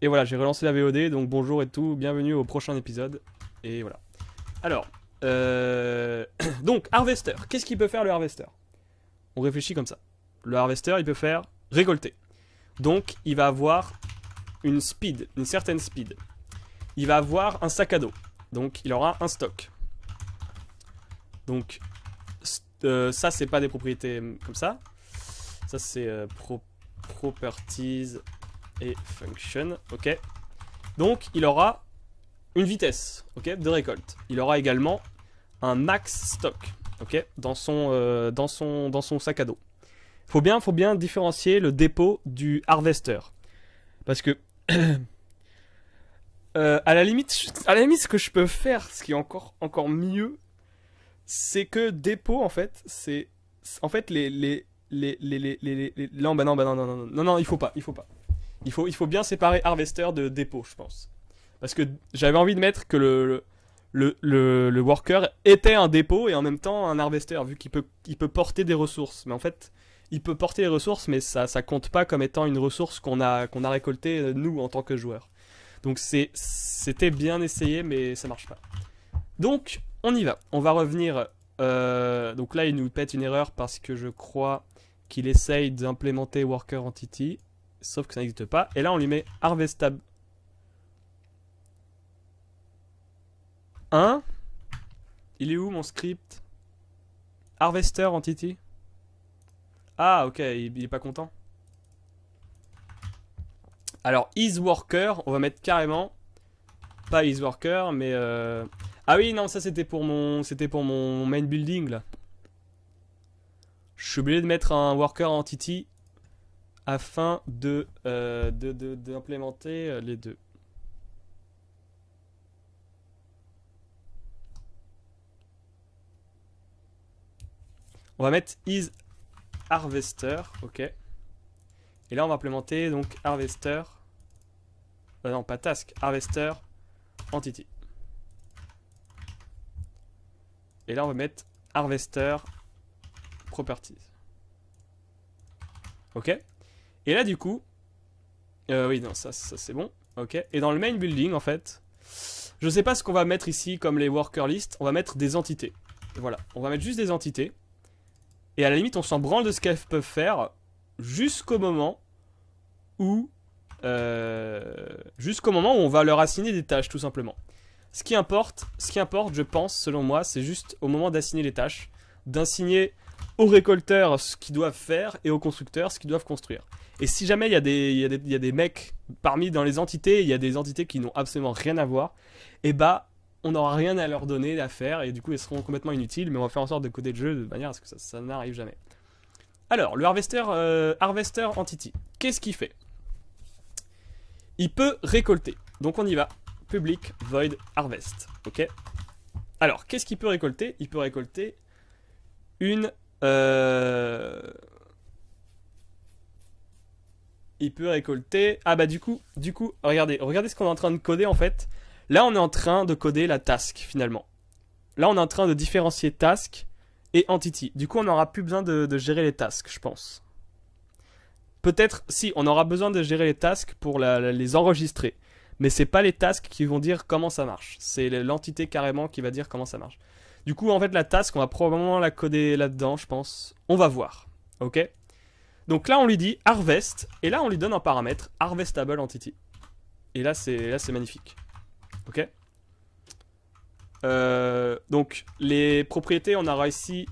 Et voilà, j'ai relancé la VOD, donc bonjour et tout, bienvenue au prochain épisode. Et voilà. Alors, euh... donc, harvester. Qu'est-ce qu'il peut faire le harvester On réfléchit comme ça. Le harvester, il peut faire récolter. Donc, il va avoir une speed, une certaine speed. Il va avoir un sac à dos. Donc, il aura un stock. Donc, euh, ça, c'est pas des propriétés mm, comme ça. Ça, c'est euh, properties et function, ok. Donc il aura une vitesse, ok, de récolte. Il aura également un max stock, ok, dans son, dans son, dans son sac à dos. Faut bien, faut bien différencier le dépôt du harvester, parce que euh, à la limite, à la limite, ce que je peux faire, ce qui est encore, encore mieux, c'est que dépôt en fait, c'est, en fait les, les, les, les, les, les, les, non, bah non, non, non, non, non, non, il faut pas, il faut pas. Il faut, bien séparer harvester de dépôt, je pense. Parce que j'avais envie de mettre que le, le, worker était un dépôt et en même temps un harvester, vu qu'il peut, il peut porter des ressources. Mais en fait, il peut porter des ressources, mais ça, ne compte pas comme étant une ressource qu'on a, a récoltée, euh, nous, en tant que joueurs. Donc c'était bien essayé, mais ça ne marche pas. Donc, on y va. On va revenir... Euh, donc là, il nous pète une erreur parce que je crois qu'il essaye d'implémenter Worker Entity. Sauf que ça n'existe pas. Et là, on lui met harvestable hein 1. Il est où mon script Harvester entity. Ah, ok, il, est pas content. Alors, is worker, on va mettre carrément pas is worker, mais euh, ah oui, non, ça c'était pour mon, c'était pour mon main building là. Je suis obligé de mettre un worker entity afin de euh, d'implémenter euh, les deux. On va mettre is harvester, ok. Et là, on va implémenter donc harvester, euh, non pas task, harvester entity. Et là, on va mettre harvester properties. Ok et là, du coup... Euh, oui, non, ça, ça c'est bon. Ok. Et dans le main building, en fait, je sais pas ce qu'on va mettre ici comme les worker list. On va mettre des entités. Voilà, on va mettre juste des entités. Et à la limite, on s'en branle de ce qu'elles peuvent faire jusqu'au moment où... Euh, jusqu'au moment où on va leur assigner des tâches, tout simplement. Ce qui importe, ce qui importe, je pense, selon moi, c'est juste au moment d'assigner les tâches, d'assigner aux récolteurs ce qu'ils doivent faire et aux constructeurs ce qu'ils doivent construire. Et si jamais il y, a des, mecs parmi dans les entités, il y a des entités qui n'ont absolument rien à voir, et eh bah on n'aura rien à leur donner à faire et du coup elles seront complètement inutiles, mais on va faire en sorte de coder le jeu de manière à ce que ça, n'arrive jamais. Alors, le harvester, euh, harvester entity, qu'est-ce qu'il fait Il peut récolter. Donc on y va. Public void harvest. Ok Alors, qu'est-ce qu'il peut récolter Il peut récolter une. Euh il peut récolter. Ah bah du coup, du coup, regardez, regardez ce qu'on est en train de coder en fait. Là, on est en train de coder la task finalement. Là, on est en train de différencier task et entity. Du coup, on n'aura plus besoin de, gérer les tasks, je pense. Peut-être, si, on aura besoin de gérer les tasks pour les enregistrer. Mais c'est pas les tasks qui vont dire comment ça marche. C'est l'entité carrément qui va dire comment ça marche. Du coup, en fait, la task, on va probablement la coder là-dedans, je pense. On va voir. Ok donc là, on lui dit harvest, et là, on lui donne un paramètre harvestable entity. Et là, c'est là c'est magnifique. Ok euh, Donc, les propriétés, on aura ici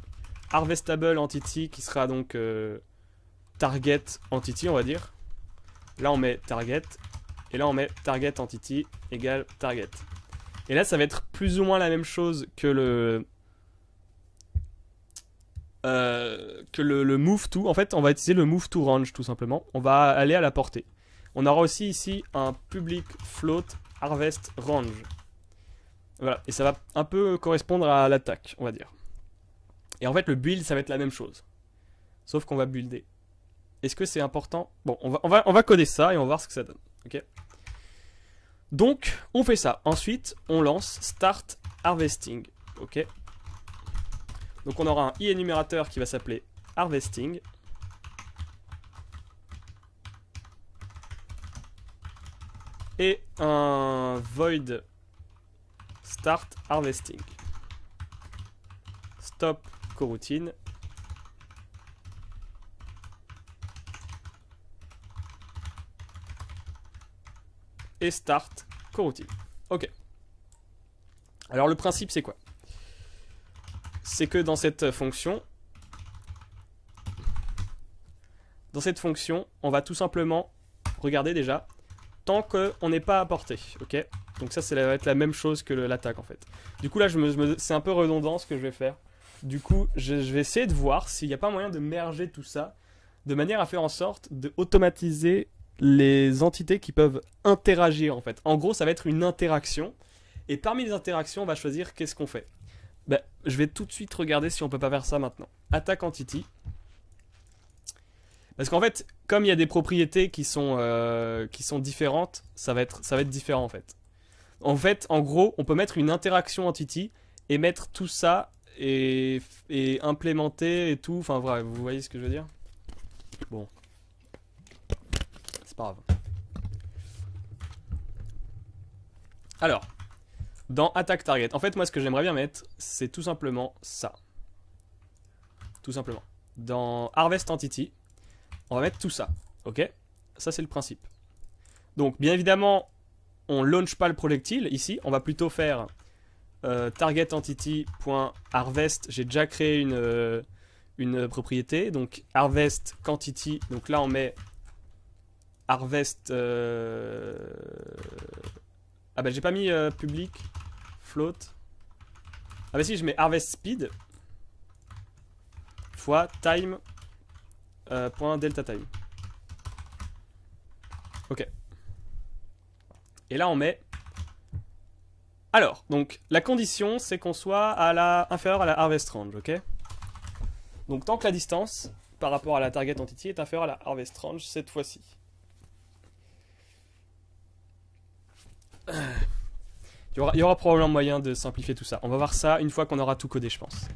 harvestable entity qui sera donc euh, target entity, on va dire. Là, on met target, et là, on met target entity égale target. Et là, ça va être plus ou moins la même chose que le euh, que le, move to, en fait, on va utiliser le move to range tout simplement. On va aller à la portée. On aura aussi ici un public float harvest range. Voilà, et ça va un peu correspondre à l'attaque, on va dire. Et en fait, le build, ça va être la même chose. Sauf qu'on va builder. Est-ce que c'est important Bon, on va, on, va, on va coder ça et on va voir ce que ça donne. Ok Donc, on fait ça. Ensuite, on lance start harvesting. Ok donc on aura un i énumérateur qui va s'appeler harvesting. Et un void start harvesting. Stop coroutine. Et start coroutine. Ok. Alors le principe c'est quoi c'est que dans cette fonction, dans cette fonction, on va tout simplement regarder déjà tant qu'on n'est pas à portée, ok Donc ça, ça va être la même chose que l'attaque en fait. Du coup là, je c'est un peu redondant ce que je vais faire. Du coup, je, vais essayer de voir s'il n'y a pas moyen de merger tout ça de manière à faire en sorte d'automatiser les entités qui peuvent interagir en fait. En gros, ça va être une interaction. Et parmi les interactions, on va choisir qu'est-ce qu'on fait. Bah, je vais tout de suite regarder si on peut pas faire ça maintenant. Attaque Entity. Parce qu'en fait, comme il y a des propriétés qui sont, euh, qui sont différentes, ça va, être, ça va être différent en fait. En fait, en gros, on peut mettre une interaction Entity et mettre tout ça et, et implémenter et tout. Enfin, voilà, vous voyez ce que je veux dire Bon. C'est pas grave. Alors, dans Attack Target. En fait, moi, ce que j'aimerais bien mettre, c'est tout simplement ça. Tout simplement. Dans Harvest Entity, on va mettre tout ça. Ok Ça, c'est le principe. Donc, bien évidemment, on ne launch pas le projectile ici. On va plutôt faire euh, target entity.harvest. J'ai déjà créé une, euh, une propriété. Donc, harvest quantity. Donc là, on met harvest euh, ah bah j'ai pas mis euh, public, float. Ah bah si, je mets harvest speed fois time euh, point delta time. Ok. Et là on met... Alors, donc la condition c'est qu'on soit à la inférieure à la harvest range, ok Donc tant que la distance par rapport à la target entity est inférieure à la harvest range cette fois-ci. Il y, aura, probablement moyen de simplifier tout ça. On va voir ça une fois qu'on aura tout codé, je pense.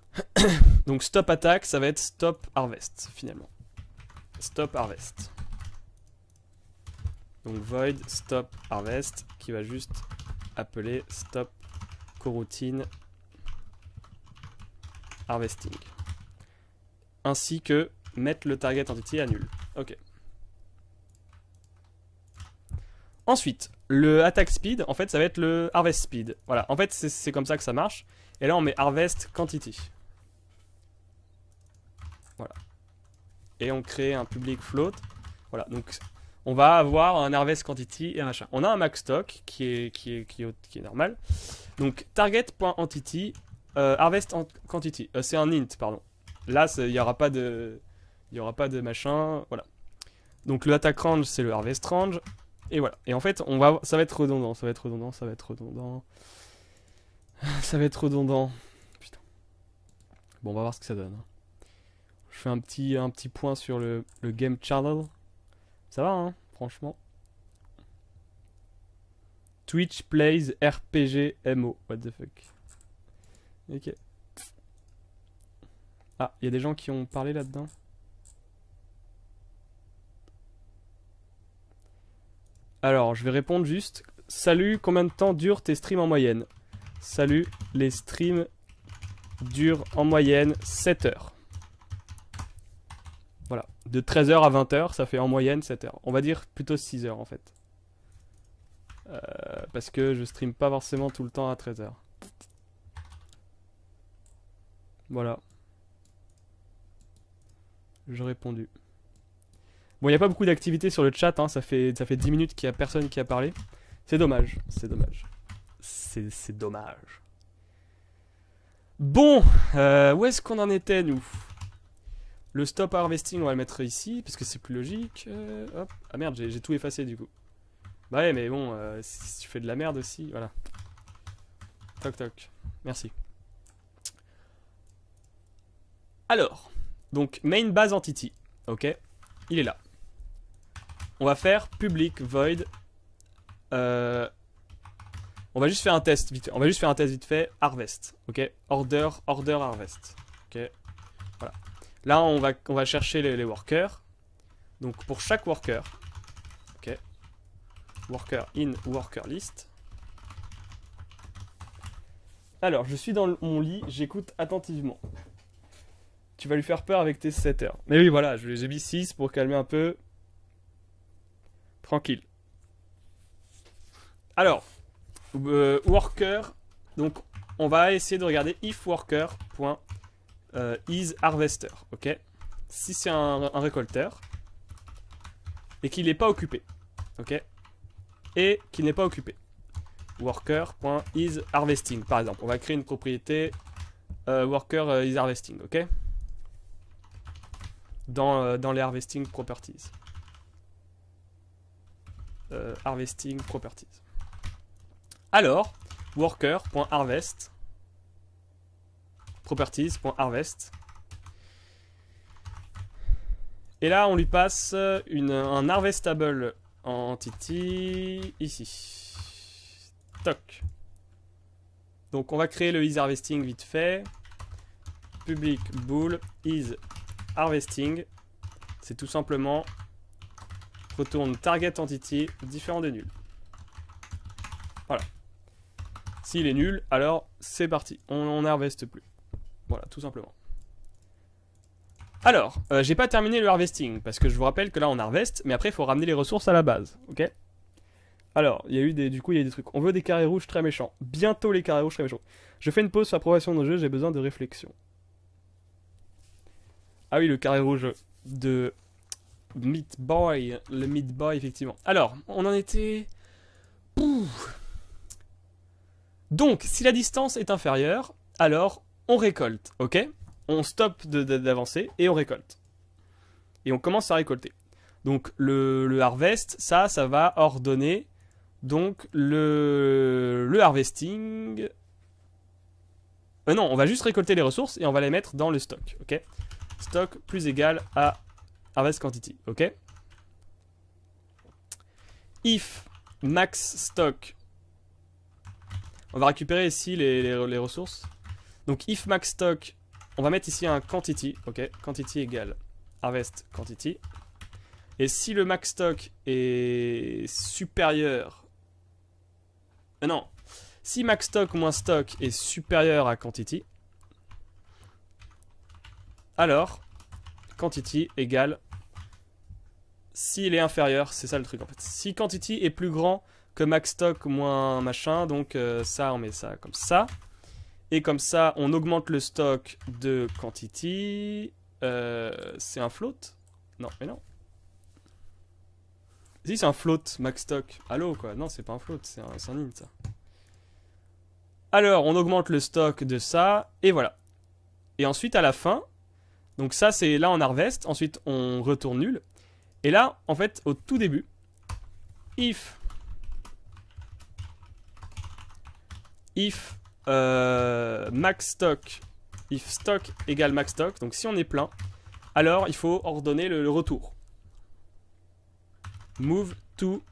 Donc stop attack, ça va être stop harvest, finalement. Stop harvest. Donc void stop harvest, qui va juste appeler stop coroutine harvesting. Ainsi que mettre le target entity à nul. Ok. Ensuite, le attack speed, en fait, ça va être le harvest speed. Voilà, en fait, c'est comme ça que ça marche. Et là, on met harvest quantity. Voilà. Et on crée un public float. Voilà, donc on va avoir un harvest quantity et un machin. On a un max stock qui est, qui est, qui normal. Donc target.entity, euh, harvest quantity, euh, c'est un int, pardon. Là, il n'y aura pas de... Il n'y aura pas de machin, voilà. Donc le attack range, c'est le harvest range. Et voilà. Et en fait, on va, ça va être redondant, ça va être redondant, ça va être redondant. Ça va être redondant. Putain. Bon, on va voir ce que ça donne. Hein. Je fais un petit, un petit point sur le, le game channel. Ça va, hein, franchement. Twitch plays RPG MO. What the fuck. Ok. Ah, il y a des gens qui ont parlé là-dedans. Alors, je vais répondre juste. Salut, combien de temps durent tes streams en moyenne Salut, les streams durent en moyenne 7 heures. Voilà, de 13h à 20h, ça fait en moyenne 7 heures. On va dire plutôt 6 heures en fait. Euh, parce que je stream pas forcément tout le temps à 13h. Voilà. J'ai répondu. Bon, il n'y a pas beaucoup d'activité sur le chat, hein, ça, fait, ça fait 10 minutes qu'il n'y a personne qui a parlé. C'est dommage, c'est dommage. C'est dommage. Bon, euh, où est-ce qu'on en était, nous Le stop harvesting, on va le mettre ici, parce que c'est plus logique. Euh, ah merde, j'ai tout effacé, du coup. Bah ouais, mais bon, euh, si tu fais de la merde aussi, voilà. Toc toc, merci. Alors, donc main base entity, ok, il est là. On va faire public void. Euh, on va juste faire un test vite. On va juste faire un test vite fait. Harvest. Ok. Order, order, harvest. Ok. Voilà. Là, on va, on va chercher les, workers. Donc pour chaque worker. Ok. Worker in worker list. Alors, je suis dans mon lit, j'écoute attentivement. Tu vas lui faire peur avec tes 7 heures. Mais oui, voilà, je les ai mis 6 pour calmer un peu. Tranquille. Alors, euh, worker. Donc, on va essayer de regarder if worker. is harvester. Ok Si c'est un, récolteur et qu'il n'est pas occupé. Ok Et qu'il n'est pas occupé. worker.isHarvesting, harvesting par exemple. On va créer une propriété euh, worker is harvesting. Ok dans, euh, dans les harvesting properties. Euh, harvesting properties. Alors, worker.harvest properties.harvest et là on lui passe une, un harvestable entity ici. Toc. Donc on va créer le is harvesting vite fait. Public bool is harvesting. C'est tout simplement retourne target entity différent des nuls. Voilà. S'il est nul, alors c'est parti. On n'harveste plus. Voilà, tout simplement. Alors, euh, j'ai pas terminé le harvesting, parce que je vous rappelle que là on harveste, mais après il faut ramener les ressources à la base, ok Alors, il y a eu des, du coup il y a des trucs. On veut des carrés rouges très méchants. Bientôt les carrés rouges très méchants. Je fais une pause sur la progression de jeu, j'ai besoin de réflexion. Ah oui, le carré rouge de Meat Boy, le Meat Boy, effectivement. Alors, on en était... Donc, si la distance est inférieure, alors on récolte, ok On stoppe d'avancer et on récolte. Et on commence à récolter. Donc, le, harvest, ça, ça va ordonner donc le, le harvesting... Euh, non, on va juste récolter les ressources et on va les mettre dans le stock, ok Stock plus égal à harvest quantity, ok If max stock, on va récupérer ici les, ressources. Donc if max stock, on va mettre ici un quantity, ok Quantity égale harvest quantity. Et si le max stock est supérieur... Euh, non Si max stock moins stock est supérieur à quantity, alors quantity égale s'il est inférieur, c'est ça le truc en fait. Si quantity est plus grand que max stock moins machin, donc euh, ça on met ça comme ça. Et comme ça, on augmente le stock de quantity. Euh, c'est un float Non, mais non. Si, c'est un float, max stock. Allô, quoi. Non, c'est pas un float, c'est un, int, ça. Alors, on augmente le stock de ça, et voilà. Et ensuite, à la fin, donc ça, c'est là, on harvest. Ensuite, on retourne nul. Et là, en fait, au tout début, if if euh, max stock if stock égale max stock, donc si on est plein, alors il faut ordonner le, retour. Move to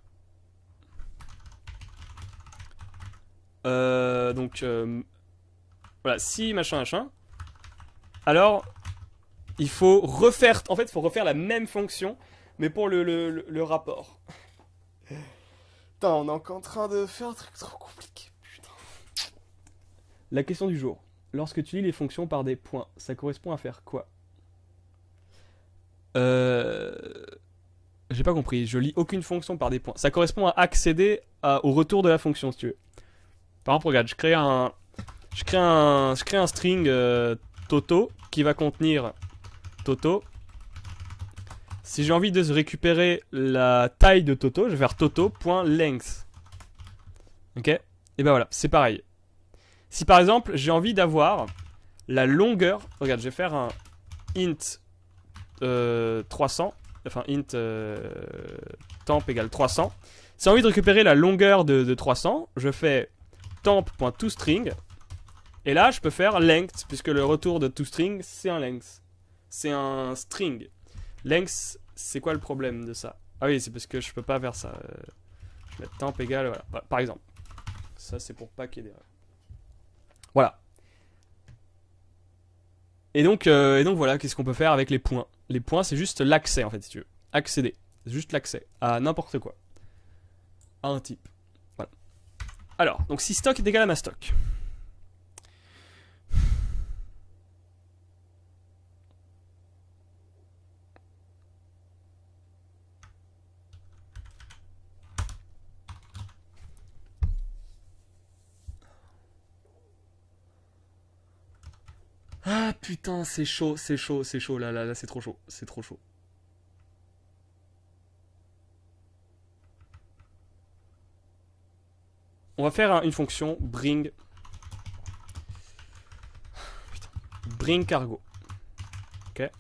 euh, donc euh, voilà, si machin machin, alors il faut refaire en fait, il faut refaire la même fonction mais pour le, le, rapport. Putain, on est encore en train de faire un truc trop compliqué, putain. La question du jour. Lorsque tu lis les fonctions par des points, ça correspond à faire quoi Euh... J'ai pas compris, je lis aucune fonction par des points. Ça correspond à accéder au retour de la fonction, si tu veux. Par exemple, regarde, je crée un, je crée un, crée un string euh, Toto qui va contenir Toto si j'ai envie de récupérer la taille de Toto, je vais faire Toto.length. Ok Et ben voilà, c'est pareil. Si par exemple, j'ai envie d'avoir la longueur... Regarde, je vais faire un int 300. Euh, enfin, int euh, temp égale 300. Si j'ai envie de récupérer la longueur de, de 300, je fais temp.toString. Et là, je peux faire length, puisque le retour de toString, c'est un length. C'est un string. Length, c'est quoi le problème de ça Ah oui, c'est parce que je peux pas faire ça. Je euh, vais mettre temp égale... voilà. Bah, par exemple. Ça, c'est pour pas qu'il y ait Voilà. Et donc, euh, et donc voilà, qu'est-ce qu'on peut faire avec les points Les points, c'est juste l'accès, en fait, si tu veux. Accéder. C'est juste l'accès à n'importe quoi. À un type. Voilà. Alors, donc si stock est égal à ma stock. Ah putain, c'est chaud, c'est chaud, c'est chaud. Là, là, là, c'est trop chaud. C'est trop chaud. On va faire une fonction bring. Bring cargo. Ok.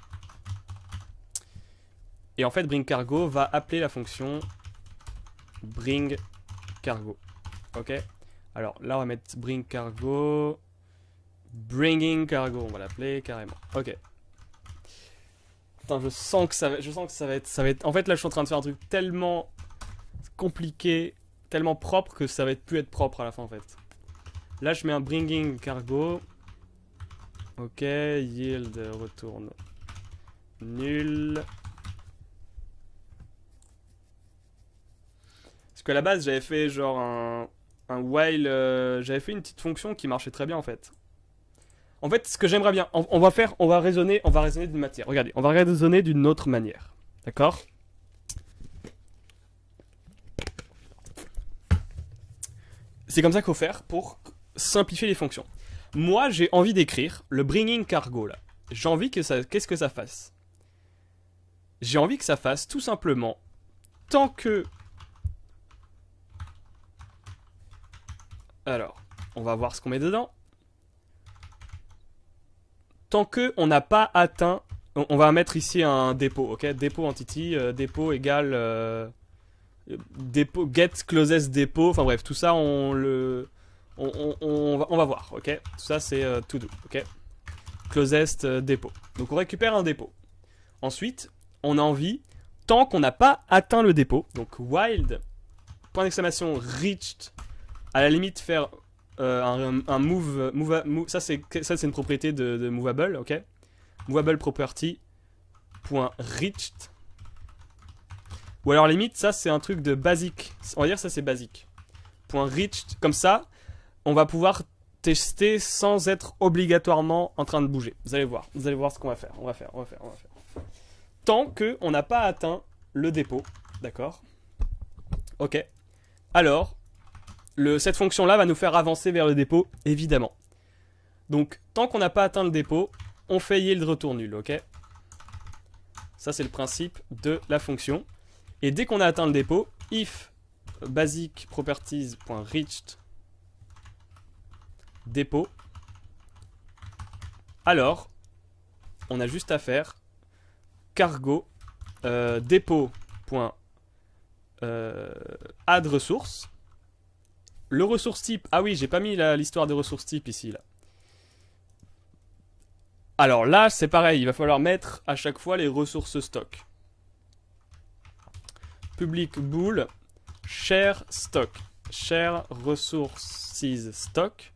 Et en fait, bring cargo va appeler la fonction bring cargo. Ok. Alors là, on va mettre bring cargo. Bringing cargo, on va l'appeler carrément. Ok. Putain, je sens que ça va, je sens que ça va être, ça va être. En fait, là, je suis en train de faire un truc tellement compliqué, tellement propre que ça va être plus être propre à la fin, en fait. Là, je mets un bringing cargo. Ok, yield retourne nul. Parce qu'à la base, j'avais fait genre un, un while. Euh, j'avais fait une petite fonction qui marchait très bien en fait. En fait, ce que j'aimerais bien, on, va faire, on va raisonner, on va raisonner d'une matière. Regardez, on va raisonner d'une autre manière. D'accord C'est comme ça qu'il faut faire pour simplifier les fonctions. Moi, j'ai envie d'écrire le bringing cargo là. J'ai envie que ça, qu'est-ce que ça fasse J'ai envie que ça fasse tout simplement tant que alors, on va voir ce qu'on met dedans tant que n'a pas atteint... On va mettre ici un dépôt, ok Dépôt entity, euh, dépôt égale... Euh, dépôt, get closest dépôt, enfin bref, tout ça, on le... On, va, voir, ok Tout ça, c'est tout euh, to do, ok Closest dépôt. Donc on récupère un dépôt. Ensuite, on a envie, tant qu'on n'a pas atteint le dépôt, donc wild, point d'exclamation reached, à la limite faire euh, un, move, move, ça c'est une propriété de, de, movable, ok Movable property point reached. Ou alors limite, ça c'est un truc de basique. On va dire ça c'est basique. Point reached, comme ça, on va pouvoir tester sans être obligatoirement en train de bouger. Vous allez voir, vous allez voir ce qu'on va faire. On va faire, on va faire, on va faire. Tant qu'on on n'a pas atteint le dépôt, d'accord Ok. Alors, cette fonction-là va nous faire avancer vers le dépôt, évidemment. Donc, tant qu'on n'a pas atteint le dépôt, on fait yield retour nul, ok Ça, c'est le principe de la fonction. Et dès qu'on a atteint le dépôt, if basic properties.reached dépôt, alors, on a juste à faire cargo euh, euh ressources le ressource type. Ah oui, j'ai pas mis l'histoire des ressources types ici, là. Alors là, c'est pareil, il va falloir mettre à chaque fois les ressources stock. Public bool, share stock, share resources stock.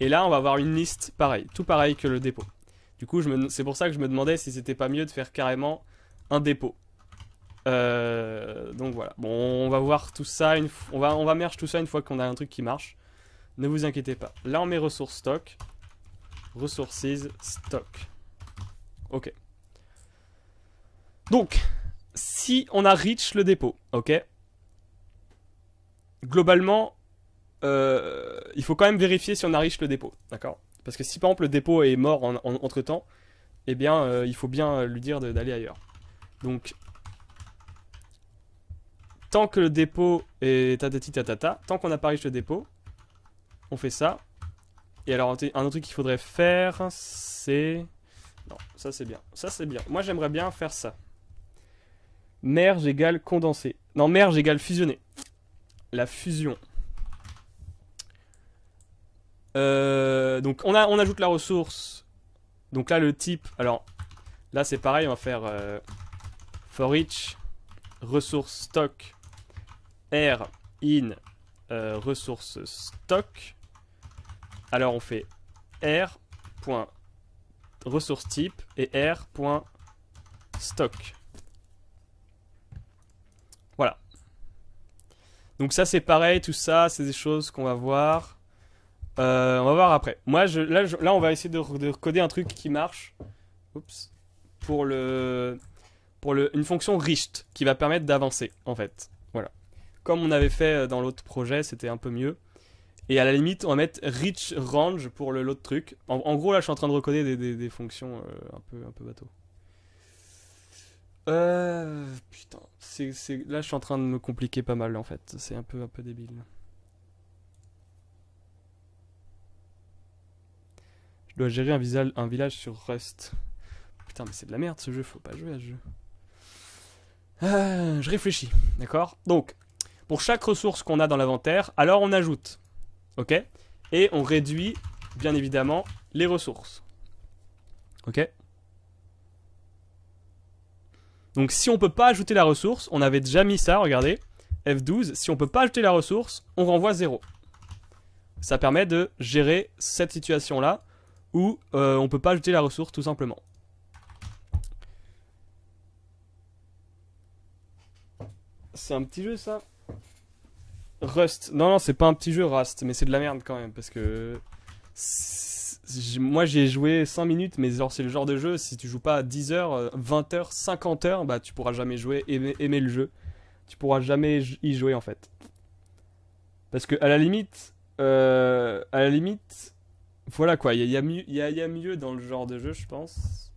Et là, on va avoir une liste pareille, tout pareil que le dépôt. Du coup, c'est pour ça que je me demandais si c'était pas mieux de faire carrément un dépôt. Euh, donc voilà. Bon, on va voir tout ça, une on, va, on va merge tout ça une fois qu'on a un truc qui marche. Ne vous inquiétez pas. Là, on met ressources stock. Ressources stock. Ok. Donc, si on a reach le dépôt, ok Globalement, euh, il faut quand même vérifier si on a reach le dépôt, d'accord Parce que si par exemple le dépôt est mort en, entre temps, eh bien euh, il faut bien lui dire d'aller ailleurs. Donc Tant que le dépôt est tatati tatata, tant qu'on n'a pas riche le dépôt, on fait ça. Et alors, un autre truc qu'il faudrait faire, c'est... Non, ça c'est bien. Ça c'est bien. Moi, j'aimerais bien faire ça. Merge égale condensé. Non, merge égale fusionné. La fusion. Euh, donc, on, a, on ajoute la ressource. Donc là, le type... Alors, là, c'est pareil. On va faire euh, for each ressource stock R in euh, ressources stock. Alors on fait R. type et R. stock. Voilà. Donc ça c'est pareil, tout ça, c'est des choses qu'on va voir. Euh, on va voir après. Moi, là, on va essayer de, coder un truc qui marche. Oups. Pour le, pour le, une fonction richt qui va permettre d'avancer en fait. Voilà comme on avait fait euh, dans l'autre projet, c'était un peu mieux. Et à la limite, on va mettre rich range pour l'autre truc. En, gros, là, je suis en train de reconnaître des, fonctions euh, un, peu, un peu bateau. Euh, putain, là, je suis en train de me compliquer pas mal, en fait. C'est un peu, un peu débile. Je dois gérer un, un village sur Rust. Putain, mais c'est de la merde, ce jeu. Faut pas jouer à ce jeu. Euh, je réfléchis, d'accord Donc, pour chaque ressource qu'on a dans l'inventaire, alors on ajoute. Ok Et on réduit, bien évidemment, les ressources. Ok Donc si on peut pas ajouter la ressource, on avait déjà mis ça, regardez. F12, si on peut pas ajouter la ressource, on renvoie 0. Ça permet de gérer cette situation-là où on euh, on peut pas ajouter la ressource tout simplement. C'est un petit jeu ça Rust. Non, non, c'est pas un petit jeu Rust, mais c'est de la merde quand même parce que. Moi j'ai joué 5 minutes, mais c'est le genre de jeu, si tu joues pas 10 heures, 20 h 50 heures, bah tu pourras jamais jouer, aimer, le jeu. Tu pourras jamais y jouer en fait. Parce que à la limite, euh, à la limite, voilà quoi, il y a, y a mieux dans le genre de jeu, je pense.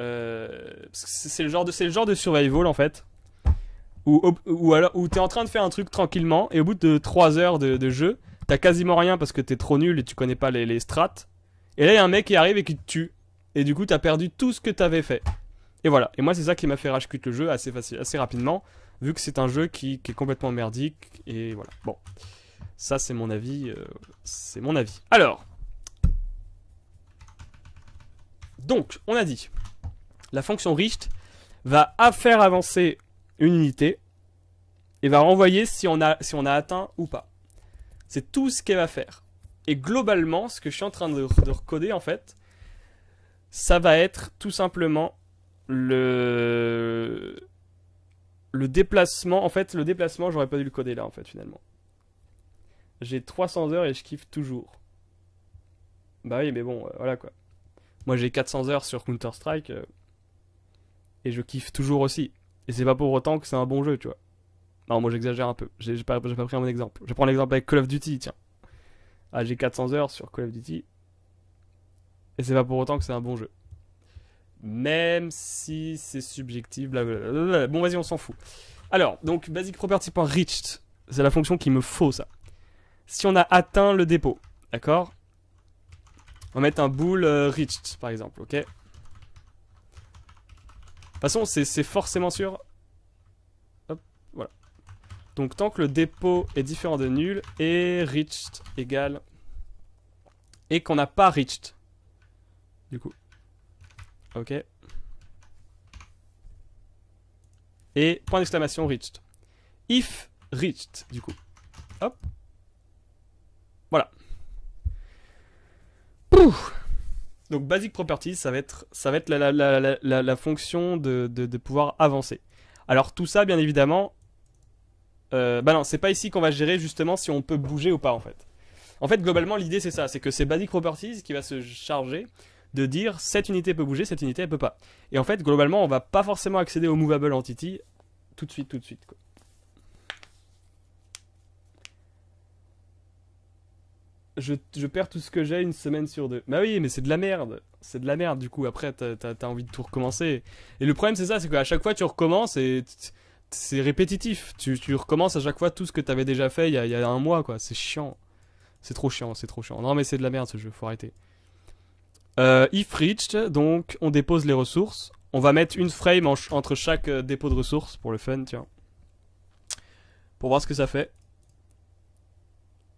Euh, c'est le genre de c'est le genre de survival en fait ou, où t'es en train de faire un truc tranquillement et au bout de 3 heures de, jeu t'as quasiment rien parce que t'es trop nul et tu connais pas les, strats et là y a un mec qui arrive et qui te tue et du coup t'as perdu tout ce que t'avais fait et voilà et moi c'est ça qui m'a fait rage le jeu assez facile assez rapidement vu que c'est un jeu qui, est complètement merdique et voilà bon ça c'est mon avis euh, c'est mon avis alors donc on a dit la fonction richt va faire avancer une unité et va renvoyer si on a, si on a atteint ou pas. C'est tout ce qu'elle va faire. Et globalement, ce que je suis en train de, recoder en fait, ça va être tout simplement le le déplacement. En fait, le déplacement, j'aurais pas dû le coder là en fait finalement. J'ai 300 heures et je kiffe toujours. Bah oui, mais bon, euh, voilà quoi. Moi j'ai 400 heures sur Counter-Strike. Euh, et je kiffe toujours aussi. Et c'est pas pour autant que c'est un bon jeu, tu vois. Non, moi j'exagère un peu. J'ai pas, pris un exemple. Je prends l'exemple avec Call of Duty, tiens. Ah, j'ai 400 heures sur Call of Duty. Et c'est pas pour autant que c'est un bon jeu. Même si c'est subjectif, blablabla. Bon, vas-y, on s'en fout. Alors, donc, basic c'est la fonction qu'il me faut, ça. Si on a atteint le dépôt, d'accord On va mettre un bool euh, reached, par exemple, ok toute façon, c'est forcément sûr. Hop, voilà. Donc tant que le dépôt est différent de nul et reached égale et qu'on n'a pas reached. Du coup. Ok. Et point d'exclamation reached. If reached, du coup. Hop. Voilà. Pouf donc basic properties, ça va être, ça va être la, la, la, la fonction de, de, pouvoir avancer. Alors tout ça, bien évidemment, euh, bah non, c'est pas ici qu'on va gérer justement si on peut bouger ou pas en fait. En fait, globalement, l'idée c'est ça, c'est que c'est basic properties qui va se charger de dire cette unité peut bouger, cette unité elle peut pas. Et en fait, globalement, on va pas forcément accéder au movable entity tout de suite, tout de suite. Quoi. je, perds tout ce que j'ai une semaine sur deux. Bah oui, mais c'est de la merde. C'est de la merde, du coup. Après, t'as envie de tout recommencer. Et le problème, c'est ça, c'est qu'à chaque fois, tu recommences et c'est répétitif. Tu, recommences à chaque fois tout ce que t'avais déjà fait il y, a, un mois, quoi. C'est chiant. C'est trop chiant, c'est trop chiant. Non, mais c'est de la merde, ce jeu. Faut arrêter. Euh, if reached, donc, on dépose les ressources. On va mettre une frame entre chaque euh, dépôt de ressources, pour le fun, tiens. Pour voir ce que ça fait.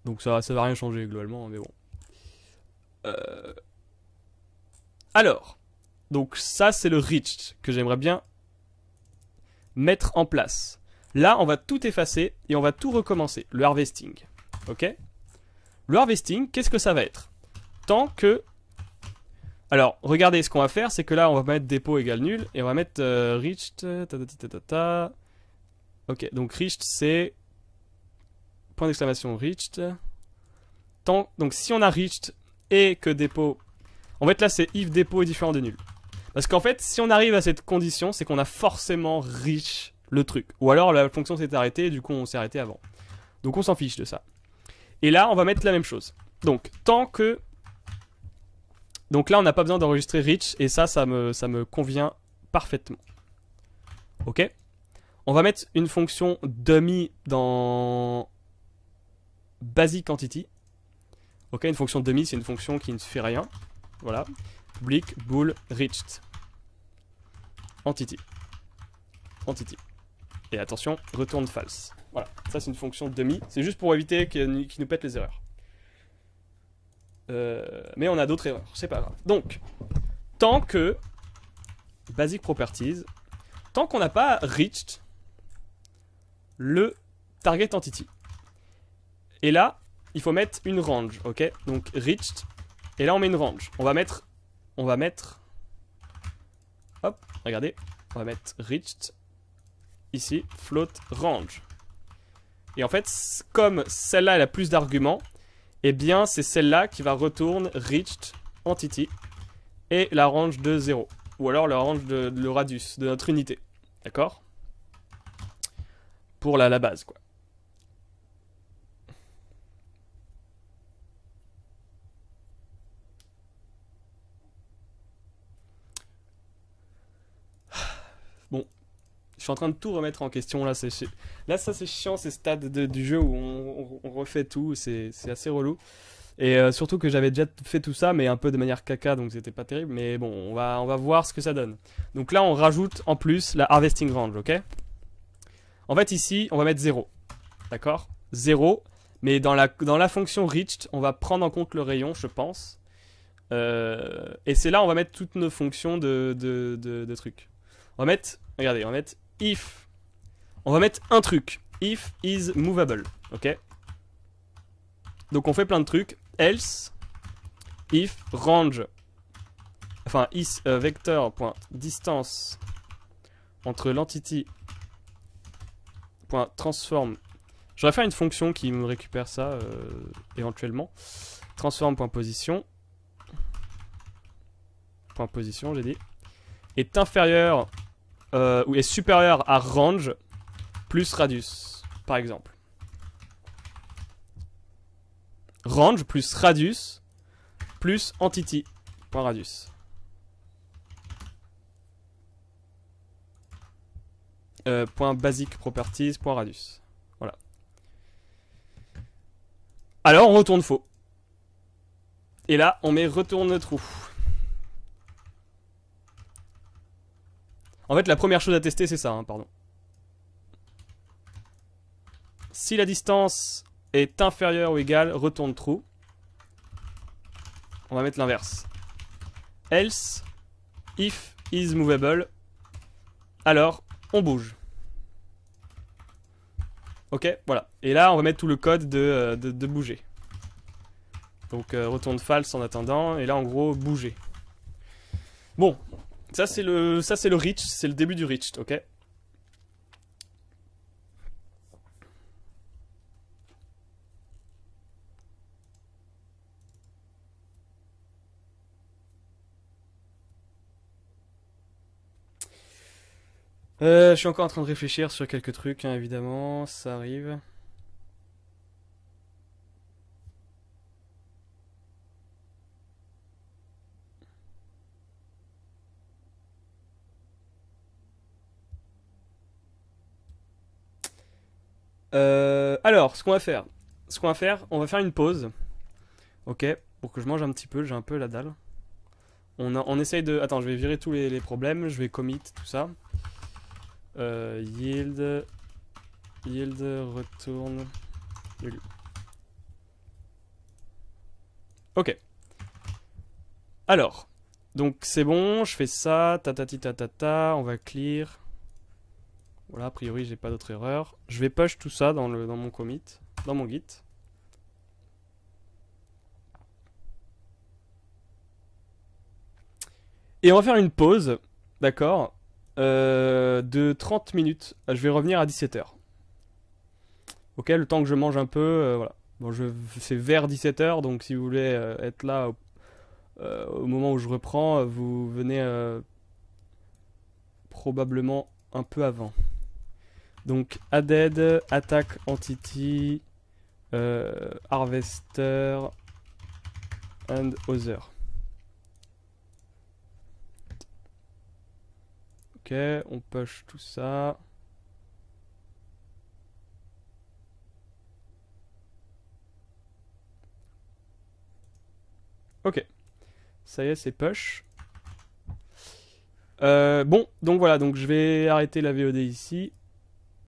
Donc ça, ça va rien changer globalement, mais bon. Euh, alors, donc ça c'est le rich que j'aimerais bien mettre en place. Là, on va tout effacer et on va tout recommencer. Le harvesting, ok Le harvesting, qu'est-ce que ça va être Tant que... Alors, regardez, ce qu'on va faire, c'est que là, on va mettre dépôt égal nul et on va mettre rich. Euh, reached... ok, donc reached, c'est d'exclamation reached. donc si on a reached et que dépôt... En fait là c'est if dépôt est différent de nul. Parce qu'en fait si on arrive à cette condition c'est qu'on a forcément rich le truc. Ou alors la fonction s'est arrêtée et du coup on s'est arrêté avant. Donc on s'en fiche de ça. Et là on va mettre la même chose. Donc tant que... Donc là on n'a pas besoin d'enregistrer reach et ça ça me, ça me convient parfaitement. Ok on va mettre une fonction dummy dans basic entity. Ok, une fonction demi, c'est une fonction qui ne fait rien. Voilà. Public bool reached. Entity. Entity. Et attention, retourne false. Voilà, ça c'est une fonction demi. C'est juste pour éviter qu'il nous pète les erreurs. Euh, mais on a d'autres erreurs, c'est pas grave. Donc, tant que basic properties, tant qu'on n'a pas reached le target entity. Et là, il faut mettre une range, ok Donc reached. Et là, on met une range. On va mettre... On va mettre... Hop, regardez. On va mettre reached. Ici, float range. Et en fait, comme celle-là, elle a plus d'arguments, eh bien, c'est celle-là qui va retourner reached entity et la range de 0. Ou alors la range de, le radius de notre unité. D'accord Pour la, la base, quoi. Je suis en train de tout remettre en question là. là ça c'est chiant ces stades du jeu où on, refait tout. C'est assez relou. Et euh, surtout que j'avais déjà fait tout ça, mais un peu de manière caca, donc c'était pas terrible. Mais bon, on va, on va voir ce que ça donne. Donc là, on rajoute en plus la harvesting range, ok En fait, ici, on va mettre 0. D'accord 0. Mais dans la, dans la fonction reached, on va prendre en compte le rayon, je pense. Euh, et c'est là, on va mettre toutes nos fonctions de, de, trucs. On va mettre, regardez, on va mettre if. On va mettre un truc. If is movable. Ok Donc on fait plein de trucs. Else, if range. Enfin, is euh, vector point distance entre l'entity point transform. vais faire une fonction qui me récupère ça euh, éventuellement. Transform point position. Point position, j'ai dit. Est inférieur euh, ou est supérieur à range plus radius, par exemple. Range plus radius plus entity. Point radius. Euh, point basic properties, point radius. Voilà. Alors on retourne faux. Et là, on met retourne trou. En fait, la première chose à tester, c'est ça, hein, pardon. Si la distance est inférieure ou égale, retourne true. On va mettre l'inverse. Else, if is movable, alors on bouge. Ok, voilà. Et là, on va mettre tout le code de, euh, bouger. Donc, euh, retourne false en attendant. Et là, en gros, bouger. Bon, ça c'est le ça c'est le reach, c'est le début du reach, ok euh, je suis encore en train de réfléchir sur quelques trucs, hein, évidemment, ça arrive. Euh, alors, ce qu'on va faire, ce qu'on va faire, on va faire une pause. Ok, pour que je mange un petit peu, j'ai un peu la dalle. On, on essaye de... Attends, je vais virer tous les, problèmes, je vais commit tout ça. Euh, yield... Yield, retourne... Ok. Alors, donc c'est bon, je fais ça, ta ta ta ta ta, on va clear. Voilà, a priori, j'ai pas d'autre erreur. Je vais push tout ça dans, mon commit, dans mon git. Et on va faire une pause, d'accord, euh, de 30 minutes. Je vais revenir à 17h. Ok, le temps que je mange un peu, euh, voilà. Bon, c'est vers 17h, donc si vous voulez euh, être là au, moment où je reprends, vous venez probablement un peu avant. Donc Added, Attack Entity, euh, Harvester and Other. Ok, on push tout ça. Ok, ça y est, c'est push. Euh, bon, donc voilà, donc je vais arrêter la VOD ici.